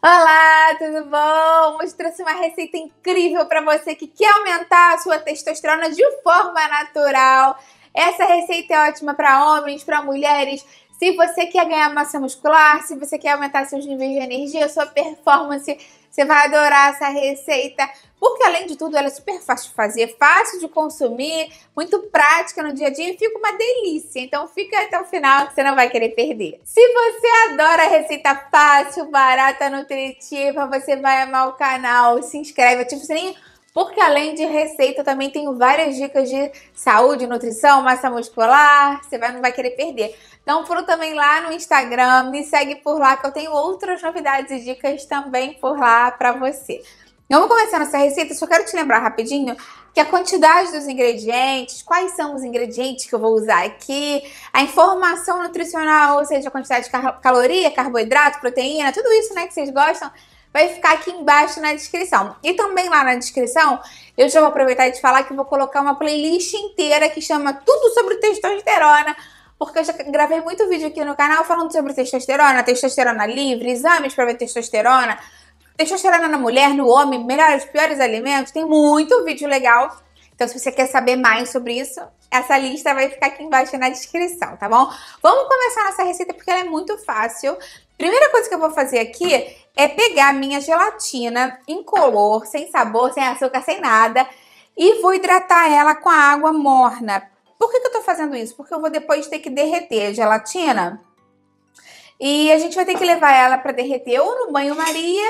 Olá, tudo bom? Hoje trouxe uma receita incrível para você que quer aumentar a sua testosterona de forma natural. Essa receita é ótima para homens, para mulheres. Se você quer ganhar massa muscular, se você quer aumentar seus níveis de energia, sua performance você vai adorar essa receita, porque além de tudo ela é super fácil de fazer, fácil de consumir, muito prática no dia a dia e fica uma delícia. Então fica até o final que você não vai querer perder. Se você adora receita fácil, barata, nutritiva, você vai amar o canal, se inscreve, ativa o sininho porque além de receita, também tenho várias dicas de saúde, nutrição, massa muscular, você vai, não vai querer perder. Então, foram também lá no Instagram, me segue por lá, que eu tenho outras novidades e dicas também por lá para você. Então, vamos começar nossa receita, só quero te lembrar rapidinho que a quantidade dos ingredientes, quais são os ingredientes que eu vou usar aqui, a informação nutricional, ou seja, a quantidade de caloria, carboidrato, proteína, tudo isso né, que vocês gostam, vai ficar aqui embaixo na descrição. E também lá na descrição, eu já vou aproveitar de falar que vou colocar uma playlist inteira que chama Tudo sobre Testosterona, porque eu já gravei muito vídeo aqui no canal falando sobre testosterona, testosterona livre, exames para ver testosterona, testosterona na mulher, no homem, melhores, piores alimentos, tem muito vídeo legal. Então, se você quer saber mais sobre isso, essa lista vai ficar aqui embaixo na descrição, tá bom? Vamos começar nossa receita porque ela é muito fácil. Primeira coisa que eu vou fazer aqui é pegar minha gelatina incolor, sem sabor, sem açúcar, sem nada, e vou hidratar ela com a água morna. Por que, que eu tô fazendo isso? Porque eu vou depois ter que derreter a gelatina e a gente vai ter que levar ela para derreter ou no banho-maria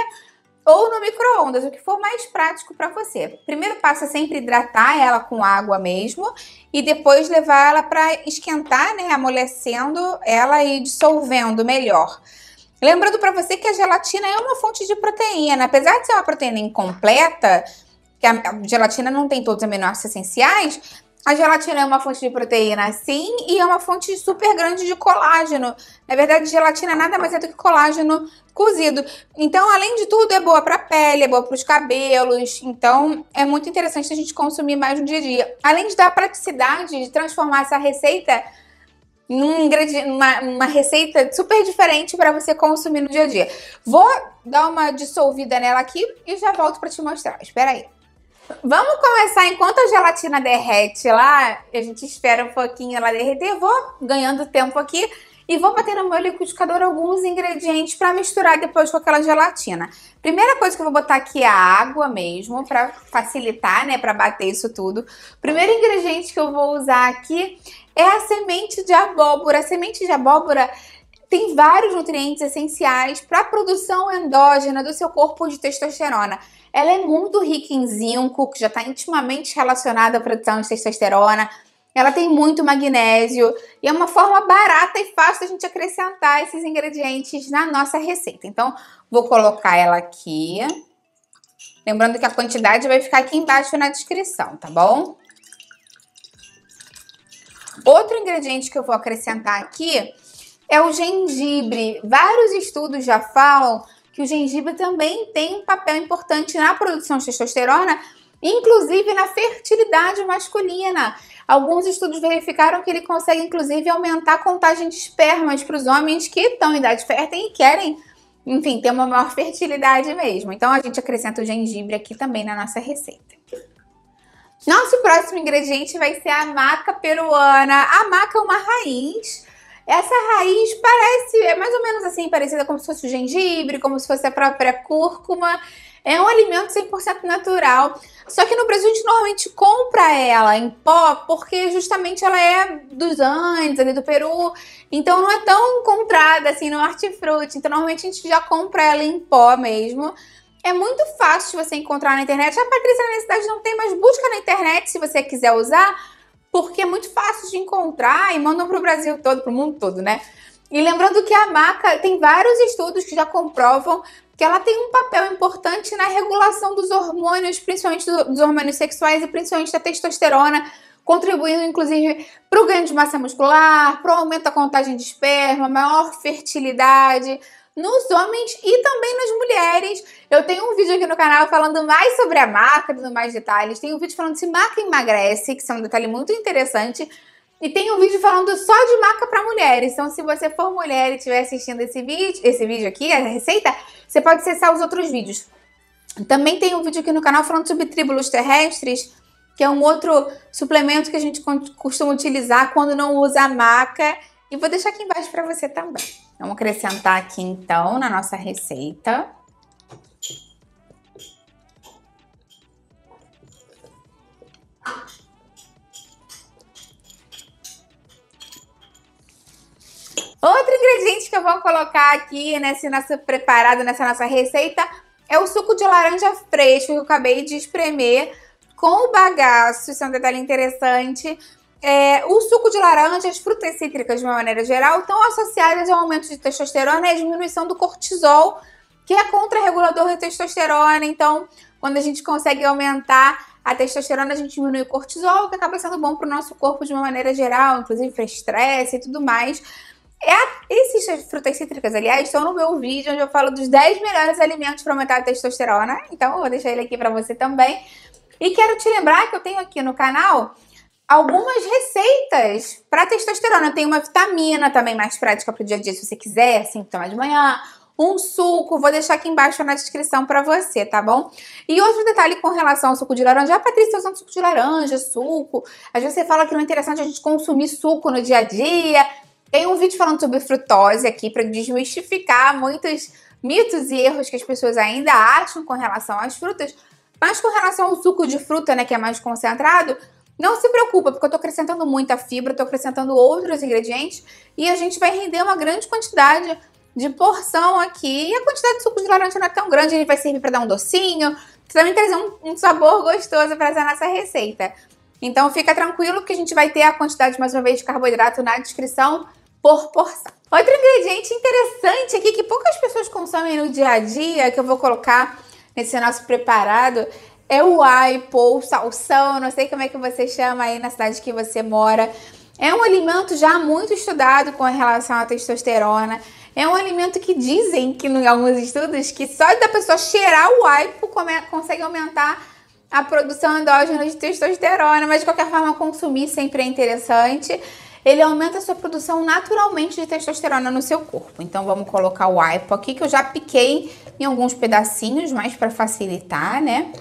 ou no micro-ondas, o que for mais prático para você. Primeiro passo é sempre hidratar ela com água mesmo e depois levar ela para esquentar, né, amolecendo ela e dissolvendo melhor. Lembrando para você que a gelatina é uma fonte de proteína, né? apesar de ser uma proteína incompleta, que a gelatina não tem todos os aminoácidos essenciais, a gelatina é uma fonte de proteína, sim, e é uma fonte super grande de colágeno. Na verdade, gelatina nada mais é do que colágeno cozido. Então, além de tudo, é boa para a pele, é boa para os cabelos. Então, é muito interessante a gente consumir mais no dia a dia. Além de dar praticidade de transformar essa receita num uma, uma receita super diferente para você consumir no dia a dia. Vou dar uma dissolvida nela aqui e já volto para te mostrar. Espera aí. Vamos começar enquanto a gelatina derrete lá, a gente espera um pouquinho ela derreter, vou ganhando tempo aqui e vou bater no meu liquidificador alguns ingredientes para misturar depois com aquela gelatina. Primeira coisa que eu vou botar aqui é a água mesmo, para facilitar, né, para bater isso tudo. Primeiro ingrediente que eu vou usar aqui é a semente de abóbora. A semente de abóbora tem vários nutrientes essenciais para a produção endógena do seu corpo de testosterona. Ela é muito rica em zinco, que já está intimamente relacionada à produção de testosterona. Ela tem muito magnésio e é uma forma barata e fácil da gente acrescentar esses ingredientes na nossa receita. Então, vou colocar ela aqui. Lembrando que a quantidade vai ficar aqui embaixo na descrição, tá bom? Outro ingrediente que eu vou acrescentar aqui é o gengibre. Vários estudos já falam que o gengibre também tem um papel importante na produção de testosterona, inclusive na fertilidade masculina. Alguns estudos verificaram que ele consegue, inclusive, aumentar a contagem de espermas para os homens que estão em idade fértil e querem, enfim, ter uma maior fertilidade mesmo. Então, a gente acrescenta o gengibre aqui também na nossa receita. Nosso próximo ingrediente vai ser a maca peruana. A maca é uma raiz. Essa raiz parece, é mais ou menos assim, parecida como se fosse o gengibre, como se fosse a própria cúrcuma. É um alimento 100% natural. Só que no Brasil a gente normalmente compra ela em pó porque justamente ela é dos Andes, ali do Peru. Então não é tão encontrada assim no hortifruti. Então normalmente a gente já compra ela em pó mesmo. É muito fácil você encontrar na internet. A Patrícia na minha cidade não tem, mas busca na internet se você quiser usar, porque é muito fácil de encontrar e mandam pro Brasil todo, pro mundo todo, né? E lembrando que a maca tem vários estudos que já comprovam que ela tem um papel importante na regulação dos hormônios, principalmente dos hormônios sexuais e principalmente da testosterona, contribuindo inclusive para o ganho de massa muscular, para o aumento da contagem de esperma, maior fertilidade nos homens e também nas mulheres. Eu tenho um vídeo aqui no canal falando mais sobre a maca, dando mais detalhes. Tem um vídeo falando se maca emagrece, que é um detalhe muito interessante. E tem um vídeo falando só de maca para mulheres. Então, se você for mulher e estiver assistindo esse vídeo, esse vídeo aqui, a receita, você pode acessar os outros vídeos. Também tem um vídeo aqui no canal falando sobre tribulos terrestres, que é um outro suplemento que a gente costuma utilizar quando não usa maca. E vou deixar aqui embaixo para você também. Vamos acrescentar aqui então na nossa receita. eu vou colocar aqui nesse né, nosso preparado, nessa nossa receita, é o suco de laranja fresco que eu acabei de espremer com o bagaço, isso é um detalhe interessante. É, o suco de laranja, as frutas cítricas de uma maneira geral, estão associadas ao aumento de testosterona e à diminuição do cortisol, que é contrarregulador da testosterona. Então, quando a gente consegue aumentar a testosterona, a gente diminui o cortisol, que acaba sendo bom para o nosso corpo de uma maneira geral, inclusive para estresse e tudo mais. É esses frutas cítricas, aliás, estão no meu vídeo onde eu falo dos 10 melhores alimentos para aumentar a testosterona. Então eu vou deixar ele aqui para você também. E quero te lembrar que eu tenho aqui no canal algumas receitas para testosterona. Tem uma vitamina também mais prática para o dia a dia, se você quiser, assim, tomar de manhã. Um suco, vou deixar aqui embaixo na descrição para você, tá bom? E outro detalhe com relação ao suco de laranja. Ah, Patrícia, tá usando suco de laranja, suco. Às vezes você fala que não é interessante a gente consumir suco no dia a dia. Tem um vídeo falando sobre frutose aqui para desmistificar muitos mitos e erros que as pessoas ainda acham com relação às frutas, mas com relação ao suco de fruta, né, que é mais concentrado, não se preocupa, porque eu tô acrescentando muita fibra, tô acrescentando outros ingredientes e a gente vai render uma grande quantidade de porção aqui. E a quantidade de suco de laranja não é tão grande, ele vai servir para dar um docinho, também trazer um, um sabor gostoso para essa nossa receita. Então fica tranquilo que a gente vai ter a quantidade mais uma vez de carboidrato na descrição por porção. Outro ingrediente interessante aqui que poucas pessoas consomem no dia a dia, que eu vou colocar nesse nosso preparado, é o aipo, salsão, não sei como é que você chama aí na cidade que você mora. É um alimento já muito estudado com relação à testosterona. É um alimento que dizem que em alguns estudos que só da pessoa cheirar o aipo consegue aumentar a produção endógena de testosterona, mas de qualquer forma consumir sempre é interessante ele aumenta a sua produção naturalmente de testosterona no seu corpo. Então vamos colocar o aipo aqui, que eu já piquei em alguns pedacinhos, mais para facilitar, né?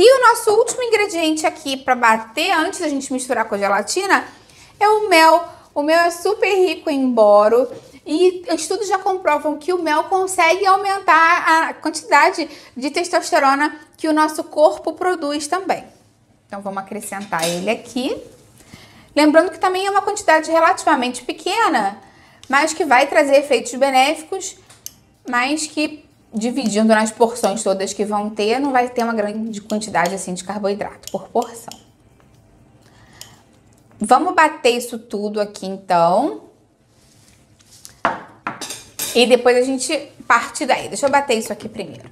E o nosso último ingrediente aqui para bater, antes da gente misturar com a gelatina, é o mel. O mel é super rico em boro, e estudos já comprovam que o mel consegue aumentar a quantidade de testosterona que o nosso corpo produz também. Então vamos acrescentar ele aqui. Lembrando que também é uma quantidade relativamente pequena, mas que vai trazer efeitos benéficos, mas que dividindo nas porções todas que vão ter, não vai ter uma grande quantidade assim de carboidrato por porção. Vamos bater isso tudo aqui então. E depois a gente parte daí. Deixa eu bater isso aqui primeiro.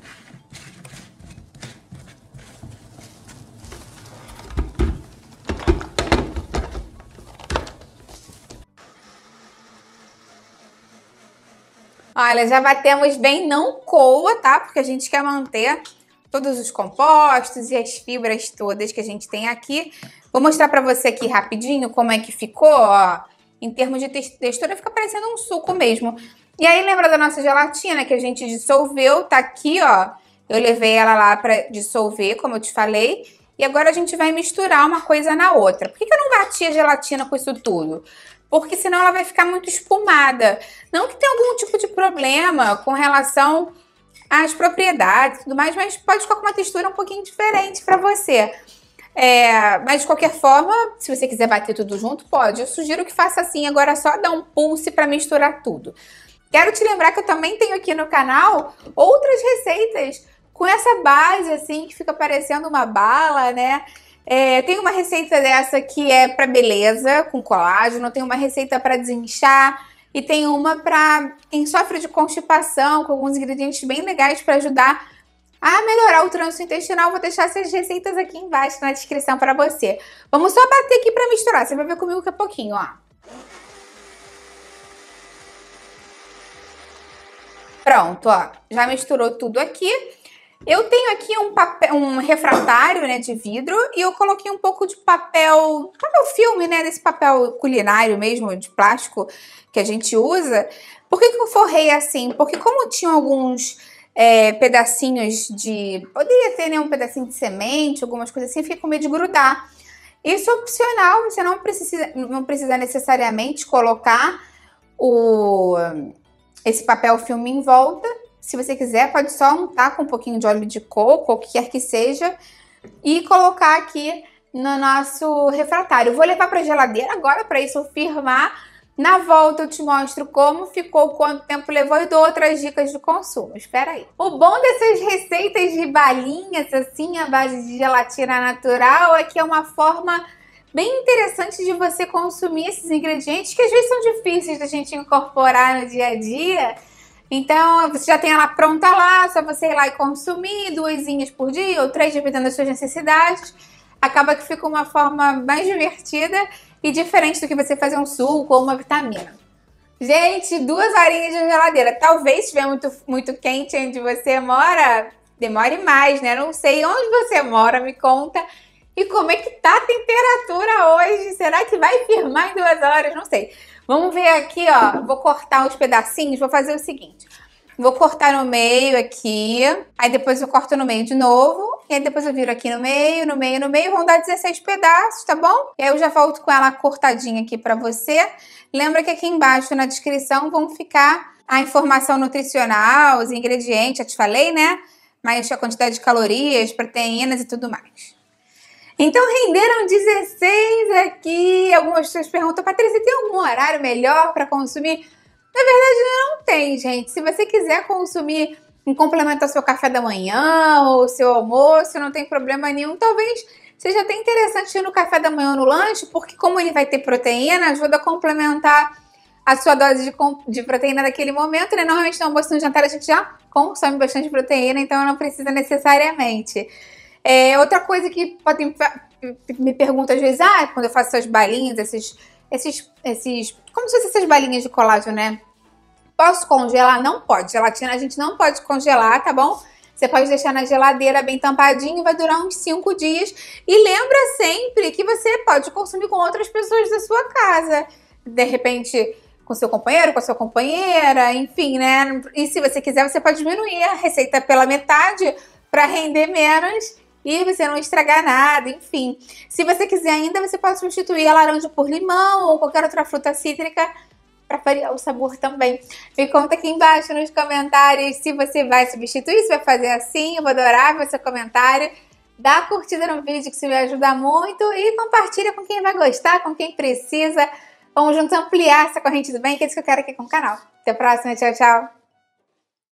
Olha, já batemos bem, não coa, tá? Porque a gente quer manter todos os compostos e as fibras todas que a gente tem aqui. Vou mostrar para você aqui rapidinho como é que ficou, ó. Em termos de textura, fica parecendo um suco mesmo. E aí lembra da nossa gelatina que a gente dissolveu, tá aqui, ó. Eu levei ela lá para dissolver, como eu te falei. E agora a gente vai misturar uma coisa na outra. Por que, que eu não bati a gelatina com isso tudo? Porque senão ela vai ficar muito espumada. Não que tenha algum tipo de problema com relação às propriedades e tudo mais, mas pode ficar com uma textura um pouquinho diferente para você. É, mas de qualquer forma, se você quiser bater tudo junto, pode. Eu sugiro que faça assim. Agora é só dar um pulse para misturar tudo. Quero te lembrar que eu também tenho aqui no canal outras receitas com essa base, assim, que fica parecendo uma bala, né? É, tem uma receita dessa que é para beleza, com colágeno, tem uma receita para desinchar e tem uma para quem sofre de constipação, com alguns ingredientes bem legais para ajudar a melhorar o trânsito intestinal. Vou deixar essas receitas aqui embaixo na descrição para você. Vamos só bater aqui para misturar, você vai ver comigo daqui a pouquinho, ó. Pronto, ó, já misturou tudo aqui. Eu tenho aqui um papel, um refratário, né, de vidro e eu coloquei um pouco de papel, papel filme, né, desse papel culinário mesmo, de plástico que a gente usa. Por que, que eu forrei assim? Porque como tinha alguns é, pedacinhos de, poderia ter, né, um pedacinho de semente, algumas coisas assim, eu fiquei com medo de grudar. Isso é opcional, você não precisa, não precisa necessariamente colocar o esse papel é filme em volta. Se você quiser, pode só untar com um pouquinho de óleo de coco, ou o que quer que seja, e colocar aqui no nosso refratário. Vou levar para a geladeira agora para isso firmar. Na volta eu te mostro como ficou, quanto tempo levou e dou outras dicas de consumo. Espera aí. O bom dessas receitas de balinhas, assim, à base de gelatina natural, é que é uma forma bem interessante de você consumir esses ingredientes que às vezes são difíceis da gente incorporar no dia a dia. Então, você já tem ela pronta lá, só você ir lá e consumir duas por dia ou três, dependendo das suas necessidades. Acaba que fica uma forma mais divertida e diferente do que você fazer um suco ou uma vitamina. Gente, duas horinhas de geladeira. Talvez se estiver muito, muito quente onde você mora, demore mais, né? Não sei onde você mora, me conta. E como é que tá a temperatura hoje? Será que vai firmar em duas horas? Não sei. Vamos ver aqui, ó. Vou cortar os pedacinhos. Vou fazer o seguinte. Vou cortar no meio aqui. Aí depois eu corto no meio de novo. E aí depois eu viro aqui no meio, no meio, no meio. Vão dar 16 pedaços, tá bom? E aí eu já volto com ela cortadinha aqui pra você. Lembra que aqui embaixo na descrição vão ficar a informação nutricional, os ingredientes. Já te falei, né? Mas a quantidade de calorias, proteínas e tudo mais. Então renderam 16 aqui. Algumas pessoas perguntam, Patrícia, tem algum horário melhor para consumir? Na verdade, não tem, gente. Se você quiser consumir em complemento ao seu café da manhã ou seu almoço, não tem problema nenhum. Talvez seja até interessante ir no café da manhã ou no lanche, porque como ele vai ter proteína, ajuda a complementar a sua dose de, de proteína daquele momento, né? Normalmente no almoço e no jantar a gente já consome bastante proteína, então não precisa necessariamente. É, outra coisa que podem me pergunta às vezes, ah, quando eu faço essas balinhas, esses, esses, esses, como se fossem essas balinhas de colágeno, né? Posso congelar? Não pode. Gelatina a gente não pode congelar, tá bom? Você pode deixar na geladeira bem tampadinho, vai durar uns 5 dias. E lembra sempre que você pode consumir com outras pessoas da sua casa. De repente, com seu companheiro, com a sua companheira, enfim, né? E se você quiser, você pode diminuir a receita pela metade para render menos e você não estragar nada, enfim. Se você quiser ainda, você pode substituir a laranja por limão ou qualquer outra fruta cítrica para variar o sabor também. Me conta aqui embaixo nos comentários se você vai substituir, se vai fazer assim. Eu vou adorar ver seu comentário. Dá curtida no vídeo que isso me ajuda muito e compartilha com quem vai gostar, com quem precisa. Vamos juntos ampliar essa corrente do bem, que é isso que eu quero aqui com o canal. Até a próxima, tchau, tchau!